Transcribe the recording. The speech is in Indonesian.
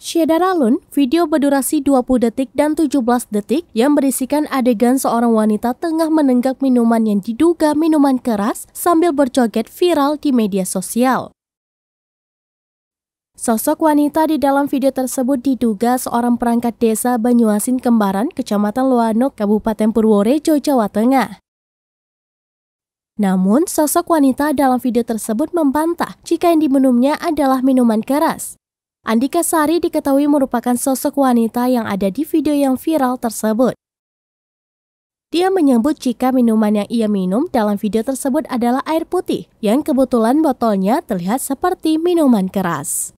Shedaralun, video berdurasi 20 detik dan 17 detik yang berisikan adegan seorang wanita tengah menenggak minuman yang diduga minuman keras sambil berjoget viral di media sosial. Sosok wanita di dalam video tersebut diduga seorang perangkat desa Banyuasin Kembaran, Kecamatan Luano, Kabupaten Purworejo, Jawa Tengah. Namun, sosok wanita dalam video tersebut membantah jika yang diminumnya adalah minuman keras. Andika Sari diketahui merupakan sosok wanita yang ada di video yang viral tersebut. Dia menyebut jika minuman yang ia minum dalam video tersebut adalah air putih yang kebetulan botolnya terlihat seperti minuman keras.